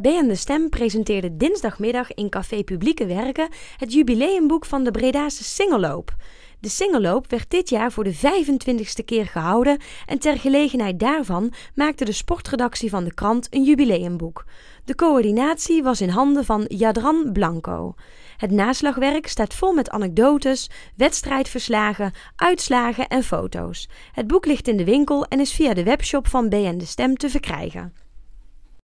BN De Stem presenteerde dinsdagmiddag in Café Publieke Werken het jubileumboek van de Bredase Singelloop. De Singelloop werd dit jaar voor de 25ste keer gehouden en ter gelegenheid daarvan maakte de sportredactie van de krant een jubileumboek. De coördinatie was in handen van Jadran Blanco. Het naslagwerk staat vol met anekdotes, wedstrijdverslagen, uitslagen en foto's. Het boek ligt in de winkel en is via de webshop van BN De Stem te verkrijgen.